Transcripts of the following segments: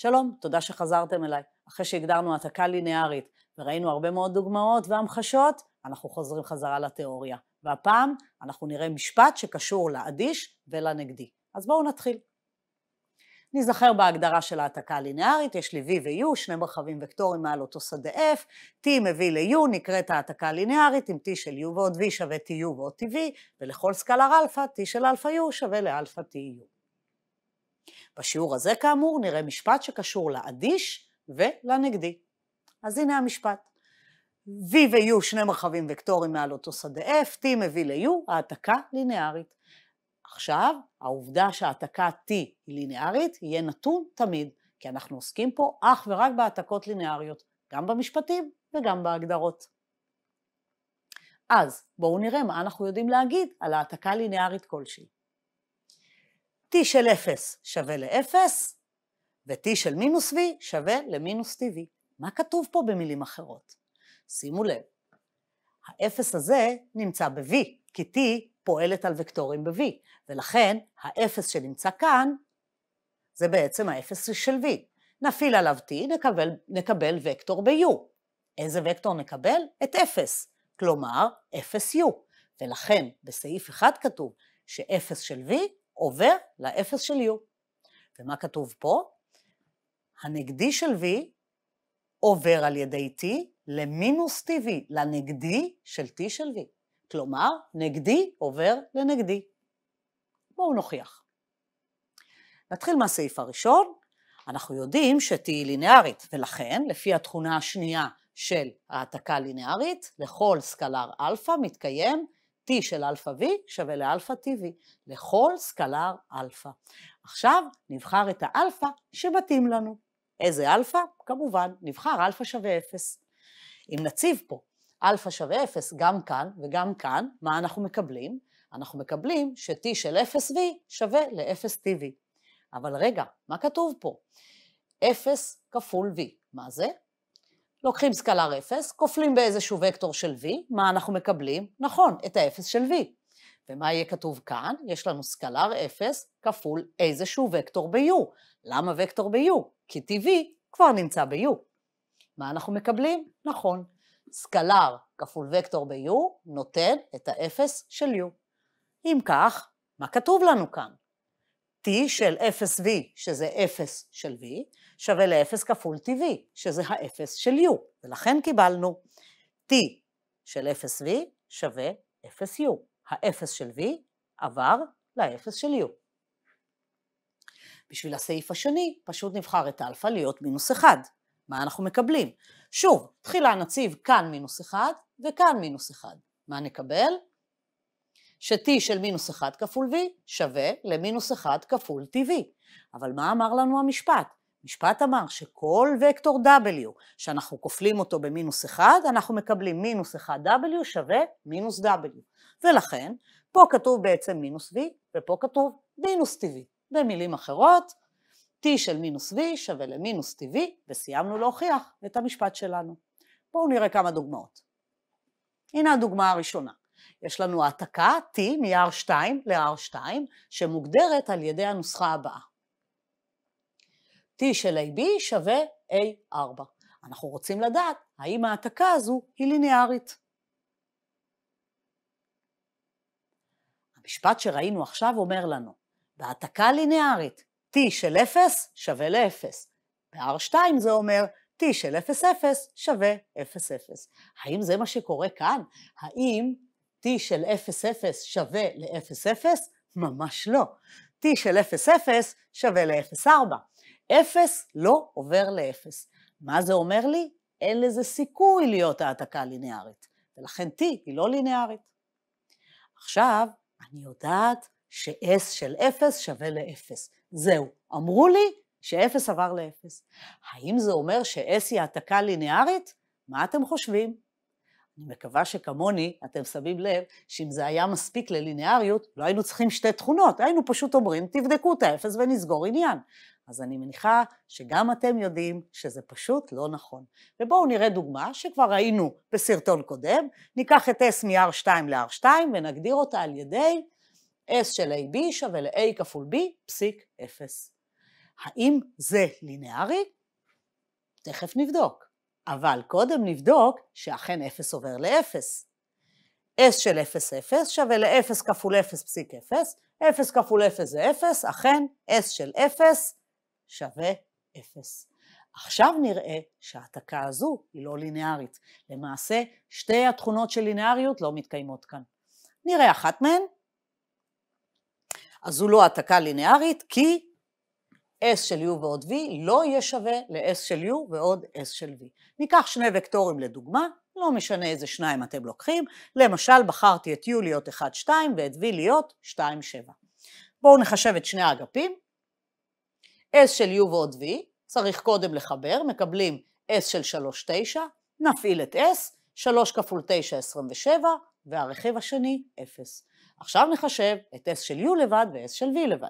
שלום, תודה שחזרתם אליי. אחרי שהגדרנו העתקה לינארית וראינו הרבה מאוד דוגמאות והמחשות, אנחנו חוזרים חזרה לתיאוריה. והפעם אנחנו נראה משפט שקשור לאדיש ולנגדי. אז בואו נתחיל. נזכר בהגדרה של העתקה הלינארית, יש לי V ו-U, שני מרחבים וקטורים מעל אותו שדה F, T מביא ל-U, נקראת העתקה הלינארית עם T של U ועוד V שווה TU ועוד TV, ולכל סקלר אלפא, T של אלפא U שווה לאלפא TU. בשיעור הזה, כאמור, נראה משפט שקשור לאדיש ולנגדי. אז הנה המשפט. V ו-U, שני מרחבים וקטורים מעל אותו שדה F, T מביא ל-U, העתקה לינארית. עכשיו, העובדה שהעתקה T היא לינארית יהיה נתון תמיד, כי אנחנו עוסקים פה אך ורק בהעתקות לינאריות, גם במשפטים וגם בהגדרות. אז בואו נראה מה אנחנו יודעים להגיד על העתקה לינארית כלשהי. t של 0 שווה ל-0, ו-t של מינוס v שווה למינוס tv. מה כתוב פה במילים אחרות? שימו לב, האפס הזה נמצא ב-v, כי t פועלת על וקטורים ב-v, ולכן האפס שנמצא כאן זה בעצם האפס של v. נפעיל עליו t, נקבל, נקבל וקטור ב-u. איזה וקטור נקבל? את 0, כלומר 0u. ולכן בסעיף 1 כתוב ש-0 של v עובר לאפס של U. ומה כתוב פה? הנגדי של V עובר על ידי T למינוס TV, לנגדי של T של V. כלומר, נגדי עובר לנגדי. בואו נוכיח. נתחיל מהסעיף הראשון. אנחנו יודעים ש-T היא לינארית, ולכן, לפי התכונה השנייה של העתקה לינארית, לכל סקלר אלפא מתקיים T של Alpha V שווה ל-Alpha TV, לכל סקלר Alpha. עכשיו נבחר את האלפא שמתאים לנו. איזה אלפא? כמובן, נבחר אלפא שווה 0. אם נציב פה אלפא שווה 0 גם כאן וגם כאן, מה אנחנו מקבלים? אנחנו מקבלים ש-T של 0V שווה ל-0TV. אבל רגע, מה כתוב פה? 0 כפול V, מה זה? לוקחים סקלר 0, כופלים באיזשהו וקטור של V, מה אנחנו מקבלים? נכון, את ה-0 של V. ומה יהיה כתוב כאן? יש לנו סקלר 0 כפול איזשהו וקטור ב-U. למה וקטור ב-U? כי TV כבר נמצא ב-U. מה אנחנו מקבלים? נכון, סקלר כפול וקטור ב-U נותן את ה-0 של U. אם כך, מה כתוב לנו כאן? T של 0V, שזה 0 של V, שווה ל-0 כפול TV, שזה ה-0 של U, ולכן קיבלנו T של 0V שווה 0U. ה-0 של V עבר ל-0 של U. בשביל הסעיף השני, פשוט נבחר את האלפא להיות מינוס 1. מה אנחנו מקבלים? שוב, תחילה נציב כאן מינוס 1 וכאן מינוס 1. מה נקבל? ש-t של מינוס 1 כפול v שווה למינוס 1 כפול tv. אבל מה אמר לנו המשפט? המשפט אמר שכל וקטור w שאנחנו כופלים אותו במינוס 1, אנחנו מקבלים מינוס 1w שווה מינוס w. ולכן, פה כתוב בעצם מינוס v, ופה כתוב מינוס tv. במילים אחרות, t של מינוס v שווה למינוס tv, וסיימנו להוכיח את המשפט שלנו. בואו נראה כמה דוגמאות. הנה הדוגמה הראשונה. יש לנו העתקה T מ-R2 ל-R2, שמוגדרת על ידי הנוסחה הבאה. T של AB שווה A4. אנחנו רוצים לדעת האם ההעתקה הזו היא ליניארית. המשפט שראינו עכשיו אומר לנו, בהעתקה ליניארית, T של 0 שווה ל-0. ב-R2 זה אומר T של 0, 0 שווה 0, 0. האם זה מה שקורה כאן? האם t של 0, 0 שווה ל 0 0? ממש לא. t של 0, 0 שווה ל 0 4. 0 לא עובר ל-0. מה זה אומר לי? אין לזה סיכוי להיות העתקה לינארית, ולכן t היא לא לינארית. עכשיו, אני יודעת ש-s של 0 שווה ל-0. זהו, אמרו לי ש-0 עבר ל-0. האם זה אומר ש-s היא העתקה לינארית? מה אתם חושבים? אני מקווה שכמוני, אתם שמים לב, שאם זה היה מספיק ללינאריות, לא היינו צריכים שתי תכונות, היינו פשוט אומרים, תבדקו את האפס ונסגור עניין. אז אני מניחה שגם אתם יודעים שזה פשוט לא נכון. ובואו נראה דוגמה שכבר ראינו בסרטון קודם, ניקח את S מ-R2 ל-R2 ונגדיר אותה על ידי S של AB שווה ל-A כפול B פסיק 0. האם זה לינארי? תכף נבדוק. אבל קודם נבדוק שאכן 0 עובר ל-0. S של 0, 0 שווה ל-0 כפול 0 פסיק 0, 0 כפול 0 זה 0, אכן S של 0 שווה 0. עכשיו נראה שההעתקה הזו היא לא לינארית. למעשה, שתי התכונות של לינאריות לא מתקיימות כאן. נראה אחת מהן. אז זו לא העתקה לינארית, כי s של u ועוד v לא יהיה שווה ל-s של u ועוד s של v. ניקח שני וקטורים לדוגמה, לא משנה איזה שניים אתם לוקחים, למשל בחרתי את u להיות 1, 2 ואת v להיות 2, 7. בואו נחשב את שני האגפים, s של u ועוד v, צריך קודם לחבר, מקבלים s של 3, 9, נפעיל את s, 3 כפול 9, 27, והרכיב השני, 0. עכשיו נחשב את s של u לבד ו-s של v לבד.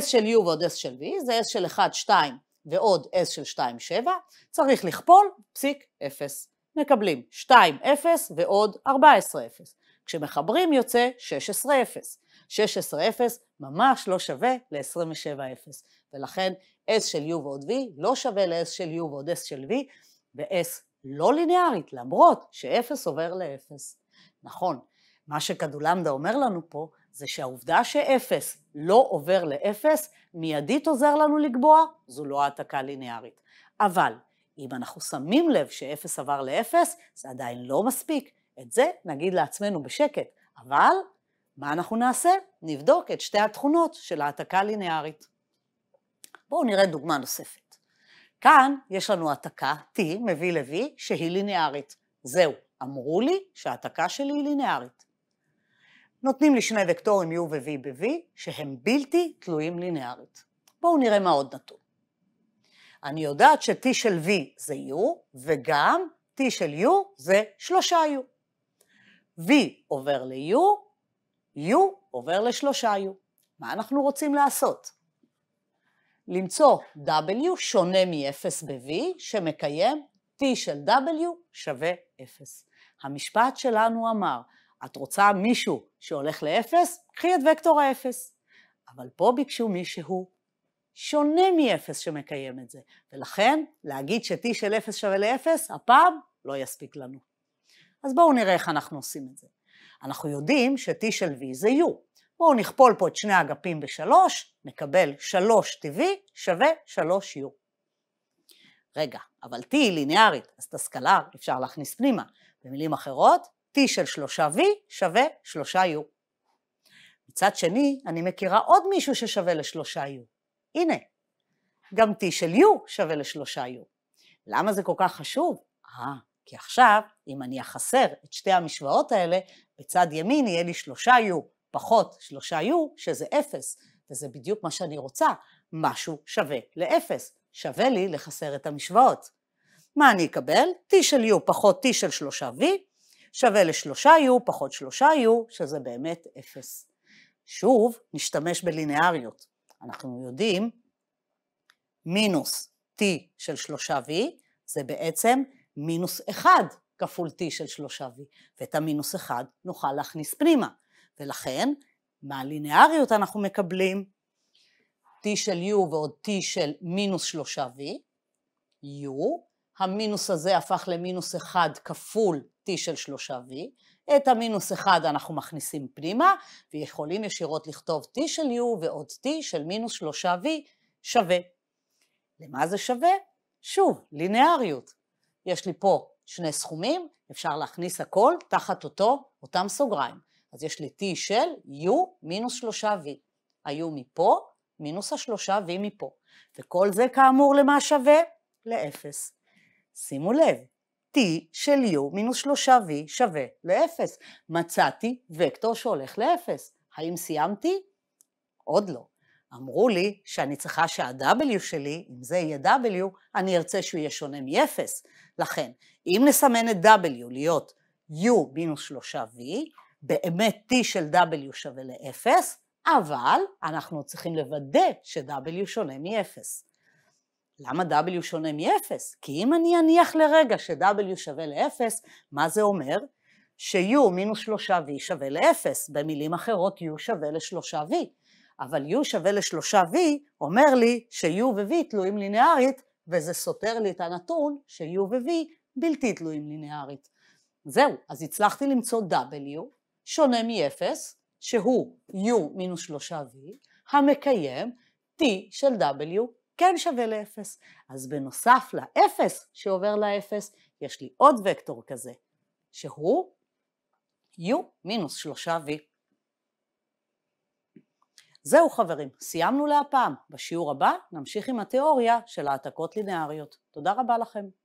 S של U ועוד S של V זה S של 1, 2 ועוד S של 2, 7, צריך לכפול פסיק 0. מקבלים 2, 0 ועוד 14, 0. כשמחברים יוצא 16, 0. 16, 0 ממש לא שווה ל-27, 0. ולכן S של U ועוד V לא שווה ל-S של U ועוד S של V, ו-S לא ליניארית, למרות ש-0 עובר ל-0. נכון, מה שכדולמדה אומר לנו פה זה שהעובדה ש-0 לא עובר לאפס, מיידית עוזר לנו לקבוע, זו לא העתקה ליניארית. אבל אם אנחנו שמים לב שאפס עבר לאפס, זה עדיין לא מספיק. את זה נגיד לעצמנו בשקט, אבל מה אנחנו נעשה? נבדוק את שתי התכונות של העתקה ליניארית. בואו נראה דוגמה נוספת. כאן יש לנו העתקה T מ-V ל-V שהיא ליניארית. זהו, אמרו לי שההעתקה שלי היא ליניארית. נותנים לי שני וקטורים u ו-v ב-v, שהם בלתי תלויים לינארית. בואו נראה מה עוד נתון. אני יודעת ש-t של v זה u, וגם t של u זה שלושה u v עובר ל-u, u עובר לשלושה u מה אנחנו רוצים לעשות? למצוא w שונה מ-0 ב-v, שמקיים t של w שווה 0. המשפט שלנו אמר, את רוצה מישהו שהולך לאפס, קחי את וקטור האפס. אבל פה ביקשו מישהו שונה מאפס שמקיים את זה, ולכן להגיד ש-t של אפס שווה לאפס, הפעם לא יספיק לנו. אז בואו נראה איך אנחנו עושים את זה. אנחנו יודעים ש-t של v זה u. בואו נכפול פה את שני האגפים ב-3, נקבל 3 tv שווה 3u. רגע, אבל t היא ליניארית, אז את הסקלר אפשר להכניס פנימה. במילים אחרות, T של שלושה v שווה שלושה u מצד שני, אני מכירה עוד מישהו ששווה לשלושה u הנה, גם T של U שווה לשלושה u למה זה כל כך חשוב? אה, כי עכשיו, אם אני אחסר את שתי המשוואות האלה, בצד ימין יהיה לי שלושה u פחות שלושה u שזה אפס, וזה בדיוק מה שאני רוצה, משהו שווה לאפס, שווה לי לחסר את המשוואות. מה אני אקבל? T של U פחות T של 3V שווה לשלושה U פחות שלושה U, שזה באמת אפס. שוב, נשתמש בליניאריות. אנחנו יודעים, מינוס T של שלושה V, זה בעצם מינוס אחד כפול T של שלושה V, ואת המינוס אחד נוכל להכניס פנימה. ולכן, מהליניאריות אנחנו מקבלים T של U ועוד T של מינוס שלושה V, U המינוס הזה הפך למינוס 1 כפול t של 3v, את המינוס 1 אנחנו מכניסים פנימה, ויכולים ישירות לכתוב t של u ועוד t של מינוס 3v שווה. למה זה שווה? שוב, לינאריות. יש לי פה שני סכומים, אפשר להכניס הכל תחת אותו, אותם סוגריים. אז יש לי t של u מינוס 3v. ה-u מפה, מינוס השלושה v מפה. וכל זה כאמור למה שווה? לאפס. שימו לב, t של u מינוס שלושה v שווה לאפס. מצאתי וקטור שהולך לאפס. האם סיימתי? עוד לא. אמרו לי שאני צריכה שה-W שלי, אם זה יהיה W, אני ארצה שהוא יהיה שונה מ-0. לכן, אם נסמן את W להיות u מינוס שלושה v, באמת t של w שווה ל-0, אבל אנחנו צריכים לוודא ש-w שונה מ-0. למה W שונה מ-0? כי אם אני אניח לרגע ש-W שווה ל-0, מה זה אומר? ש-U מינוס שלושה v שווה ל-0, במילים אחרות U שווה לשלושה v אבל U שווה לשלושה v אומר לי ש-U ו-V תלויים לינארית, וזה סותר לי את הנתון ש-U ו-V בלתי תלויים לינארית. זהו, אז הצלחתי למצוא W שונה מ-0, שהוא U מינוס שלושה v המקיים T של W כן שווה לאפס. אז בנוסף לאפס שעובר לאפס, יש לי עוד וקטור כזה, שהוא u מינוס שלושה v. זהו חברים, סיימנו להפעם. בשיעור הבא נמשיך עם התיאוריה של העתקות לינאריות. תודה רבה לכם.